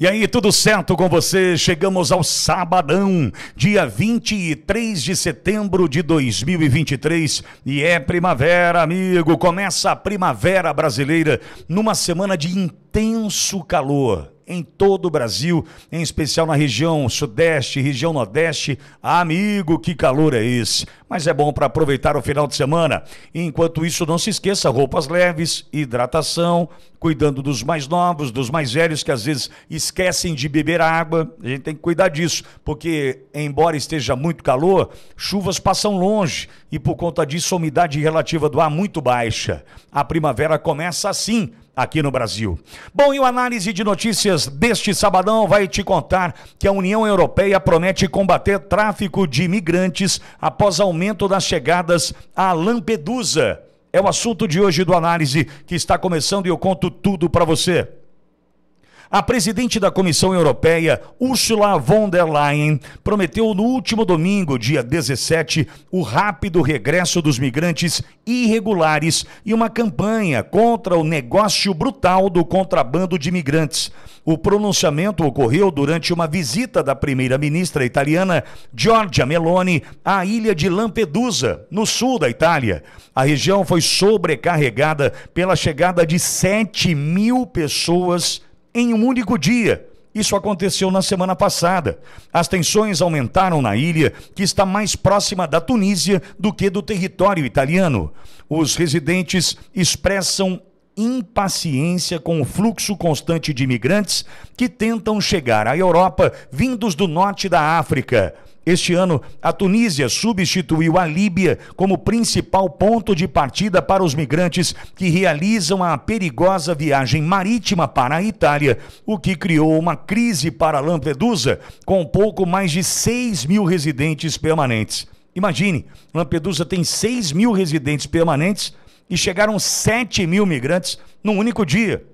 E aí, tudo certo com você? Chegamos ao sabadão, dia 23 de setembro de 2023, e é primavera, amigo. Começa a primavera brasileira numa semana de intenso calor em todo o Brasil, em especial na região Sudeste, região Nordeste. Amigo, que calor é esse? mas é bom para aproveitar o final de semana. E enquanto isso, não se esqueça: roupas leves, hidratação, cuidando dos mais novos, dos mais velhos que às vezes esquecem de beber água. A gente tem que cuidar disso, porque embora esteja muito calor, chuvas passam longe e por conta disso a umidade relativa do ar muito baixa. A primavera começa assim aqui no Brasil. Bom, e o análise de notícias deste sabadão vai te contar que a União Europeia promete combater tráfico de imigrantes após aumento aumento das chegadas a Lampedusa. É o assunto de hoje do Análise que está começando e eu conto tudo para você. A presidente da Comissão Europeia, Ursula von der Leyen, prometeu no último domingo, dia 17, o rápido regresso dos migrantes irregulares e uma campanha contra o negócio brutal do contrabando de migrantes. O pronunciamento ocorreu durante uma visita da primeira-ministra italiana Giorgia Meloni à ilha de Lampedusa, no sul da Itália. A região foi sobrecarregada pela chegada de 7 mil pessoas em um único dia. Isso aconteceu na semana passada. As tensões aumentaram na ilha, que está mais próxima da Tunísia do que do território italiano. Os residentes expressam impaciência com o fluxo constante de imigrantes que tentam chegar à Europa vindos do norte da África. Este ano, a Tunísia substituiu a Líbia como principal ponto de partida para os migrantes que realizam a perigosa viagem marítima para a Itália, o que criou uma crise para Lampedusa, com pouco mais de 6 mil residentes permanentes. Imagine, Lampedusa tem 6 mil residentes permanentes e chegaram 7 mil migrantes num único dia.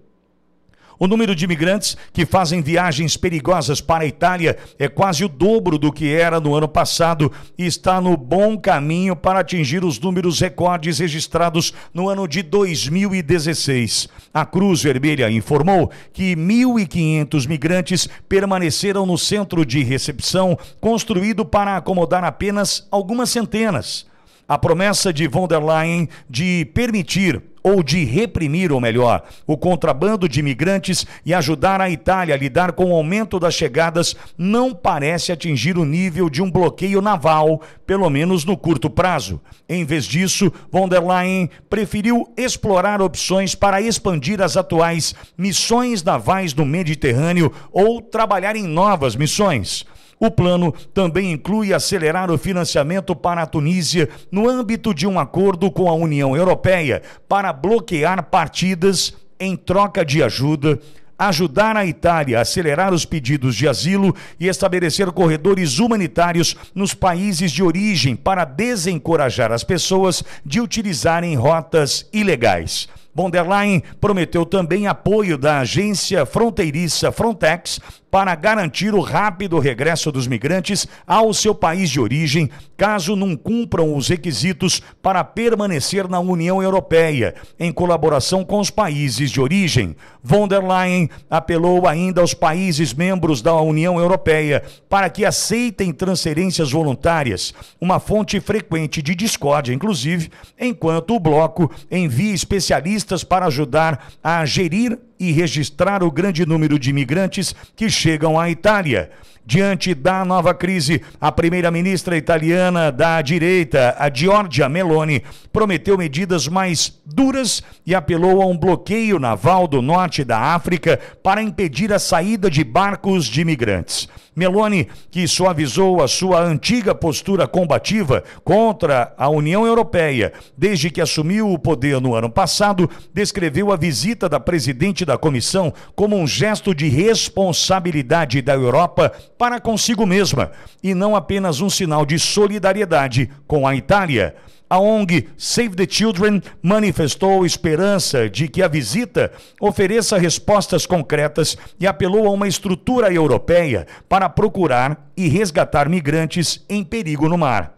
O número de imigrantes que fazem viagens perigosas para a Itália é quase o dobro do que era no ano passado e está no bom caminho para atingir os números recordes registrados no ano de 2016. A Cruz Vermelha informou que 1.500 migrantes permaneceram no centro de recepção construído para acomodar apenas algumas centenas. A promessa de von der Leyen de permitir ou de reprimir, ou melhor, o contrabando de imigrantes e ajudar a Itália a lidar com o aumento das chegadas não parece atingir o nível de um bloqueio naval, pelo menos no curto prazo. Em vez disso, von der Leyen preferiu explorar opções para expandir as atuais missões navais no Mediterrâneo ou trabalhar em novas missões. O plano também inclui acelerar o financiamento para a Tunísia no âmbito de um acordo com a União Europeia para bloquear partidas em troca de ajuda ajudar a Itália a acelerar os pedidos de asilo e estabelecer corredores humanitários nos países de origem para desencorajar as pessoas de utilizarem rotas ilegais. Von der Leyen prometeu também apoio da agência fronteiriça Frontex para garantir o rápido regresso dos migrantes ao seu país de origem, caso não cumpram os requisitos para permanecer na União Europeia, em colaboração com os países de origem. Von der Leyen apelou ainda aos países membros da União Europeia para que aceitem transferências voluntárias, uma fonte frequente de discórdia, inclusive, enquanto o bloco envia especialistas para ajudar a gerir e registrar o grande número de imigrantes que chegam à Itália. Diante da nova crise, a primeira-ministra italiana da direita, a Giorgia Meloni, prometeu medidas mais duras e apelou a um bloqueio naval do norte da África para impedir a saída de barcos de imigrantes. Meloni, que suavizou a sua antiga postura combativa contra a União Europeia desde que assumiu o poder no ano passado, descreveu a visita da presidente da comissão como um gesto de responsabilidade da Europa para consigo mesma e não apenas um sinal de solidariedade com a Itália. A ONG Save the Children manifestou esperança de que a visita ofereça respostas concretas e apelou a uma estrutura europeia para procurar e resgatar migrantes em perigo no mar.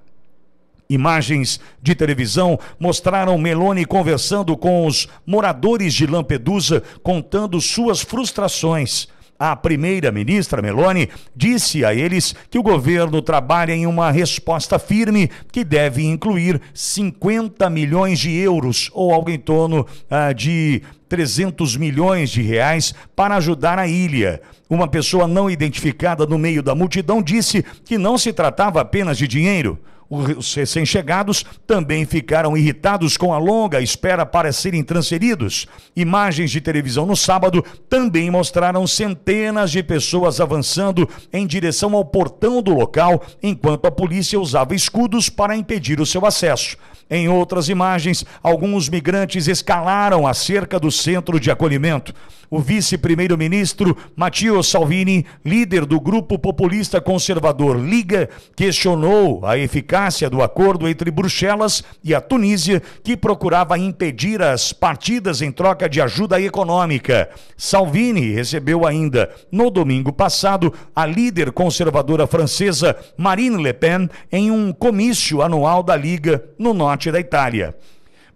Imagens de televisão mostraram Meloni conversando com os moradores de Lampedusa, contando suas frustrações a primeira-ministra Meloni disse a eles que o governo trabalha em uma resposta firme que deve incluir 50 milhões de euros ou algo em torno ah, de 300 milhões de reais para ajudar a ilha. Uma pessoa não identificada no meio da multidão disse que não se tratava apenas de dinheiro os recém-chegados também ficaram irritados com a longa espera para serem transferidos. Imagens de televisão no sábado também mostraram centenas de pessoas avançando em direção ao portão do local, enquanto a polícia usava escudos para impedir o seu acesso. Em outras imagens, alguns migrantes escalaram a cerca do centro de acolhimento o vice-primeiro-ministro Matteo Salvini, líder do grupo populista conservador Liga, questionou a eficácia do acordo entre Bruxelas e a Tunísia, que procurava impedir as partidas em troca de ajuda econômica. Salvini recebeu ainda, no domingo passado, a líder conservadora francesa Marine Le Pen em um comício anual da Liga no norte da Itália.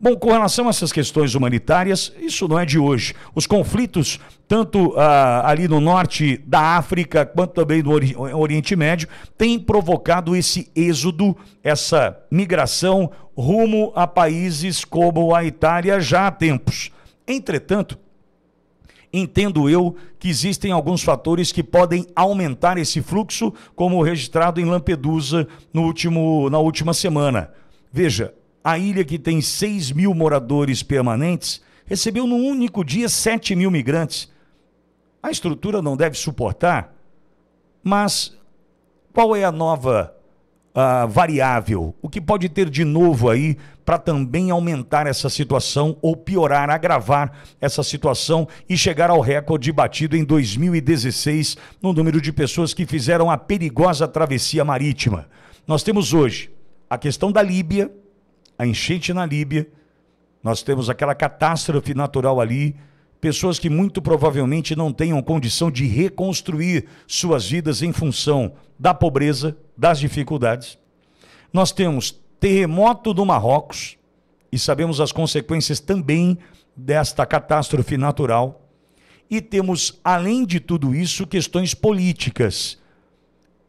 Bom, com relação a essas questões humanitárias, isso não é de hoje. Os conflitos, tanto ah, ali no norte da África, quanto também no Oriente Médio, têm provocado esse êxodo, essa migração rumo a países como a Itália já há tempos. Entretanto, entendo eu que existem alguns fatores que podem aumentar esse fluxo, como registrado em Lampedusa no último, na última semana. Veja, a ilha que tem 6 mil moradores permanentes, recebeu no único dia 7 mil migrantes. A estrutura não deve suportar, mas qual é a nova variável? O que pode ter de novo aí para também aumentar essa situação ou piorar, agravar essa situação e chegar ao recorde batido em 2016 no número de pessoas que fizeram a perigosa travessia marítima? Nós temos hoje a questão da Líbia a enchente na Líbia, nós temos aquela catástrofe natural ali, pessoas que muito provavelmente não tenham condição de reconstruir suas vidas em função da pobreza, das dificuldades. Nós temos terremoto do Marrocos e sabemos as consequências também desta catástrofe natural. E temos, além de tudo isso, questões políticas,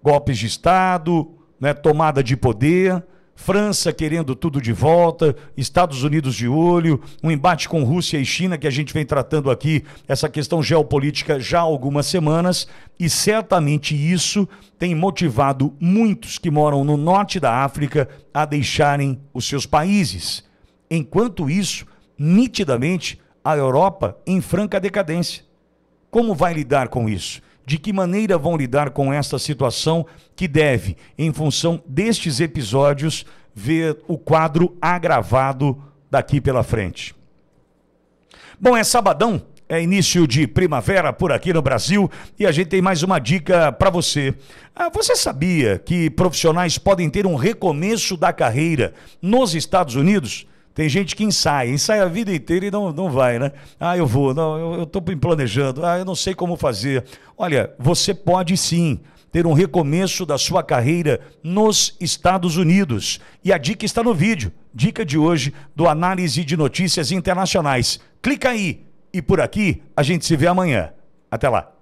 golpes de Estado, né, tomada de poder, França querendo tudo de volta, Estados Unidos de olho, um embate com Rússia e China, que a gente vem tratando aqui essa questão geopolítica já há algumas semanas, e certamente isso tem motivado muitos que moram no norte da África a deixarem os seus países. Enquanto isso, nitidamente, a Europa em franca decadência. Como vai lidar com isso? de que maneira vão lidar com esta situação que deve, em função destes episódios, ver o quadro agravado daqui pela frente. Bom, é sabadão, é início de primavera por aqui no Brasil e a gente tem mais uma dica para você. Ah, você sabia que profissionais podem ter um recomeço da carreira nos Estados Unidos? Tem gente que ensaia, ensaia a vida inteira e não, não vai, né? Ah, eu vou, não, eu estou planejando, ah, eu não sei como fazer. Olha, você pode sim ter um recomeço da sua carreira nos Estados Unidos. E a dica está no vídeo, dica de hoje do Análise de Notícias Internacionais. Clica aí e por aqui a gente se vê amanhã. Até lá.